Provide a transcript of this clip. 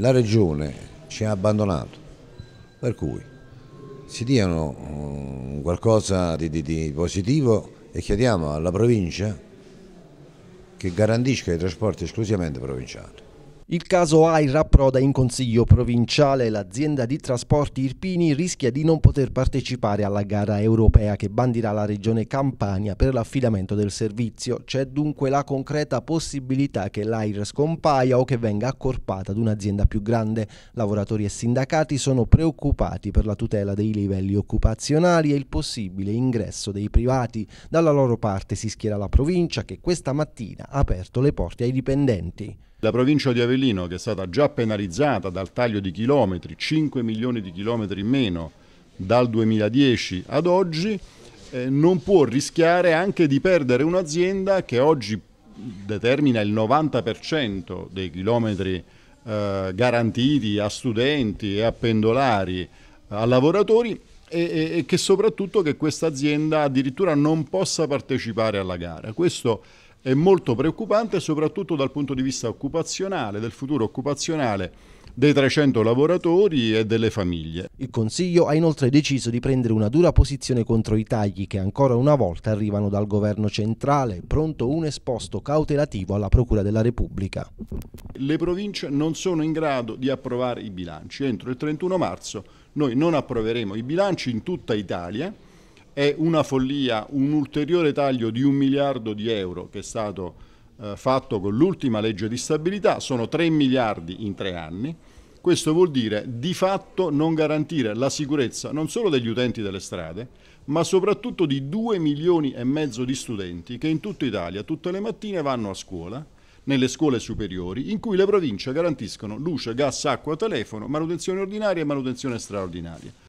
La regione ci ha abbandonato, per cui si diano eh, qualcosa di, di, di positivo e chiediamo alla provincia che garantisca i trasporti esclusivamente provinciali. Il caso Aira approda in consiglio provinciale. L'azienda di trasporti Irpini rischia di non poter partecipare alla gara europea che bandirà la regione Campania per l'affidamento del servizio. C'è dunque la concreta possibilità che l'Air scompaia o che venga accorpata ad un'azienda più grande. Lavoratori e sindacati sono preoccupati per la tutela dei livelli occupazionali e il possibile ingresso dei privati. Dalla loro parte si schiera la provincia che questa mattina ha aperto le porte ai dipendenti. La provincia di Avellino, che è stata già penalizzata dal taglio di chilometri, 5 milioni di chilometri in meno dal 2010 ad oggi, eh, non può rischiare anche di perdere un'azienda che oggi determina il 90% dei chilometri eh, garantiti a studenti e a pendolari, a lavoratori e, e, e che soprattutto che questa azienda addirittura non possa partecipare alla gara. Questo è molto preoccupante soprattutto dal punto di vista occupazionale, del futuro occupazionale dei 300 lavoratori e delle famiglie. Il Consiglio ha inoltre deciso di prendere una dura posizione contro i tagli che ancora una volta arrivano dal governo centrale, pronto un esposto cautelativo alla Procura della Repubblica. Le province non sono in grado di approvare i bilanci. Entro il 31 marzo noi non approveremo i bilanci in tutta Italia è una follia, un ulteriore taglio di un miliardo di euro che è stato eh, fatto con l'ultima legge di stabilità, sono 3 miliardi in tre anni. Questo vuol dire di fatto non garantire la sicurezza non solo degli utenti delle strade, ma soprattutto di 2 milioni e mezzo di studenti che in tutta Italia tutte le mattine vanno a scuola, nelle scuole superiori, in cui le province garantiscono luce, gas, acqua, telefono, manutenzione ordinaria e manutenzione straordinaria.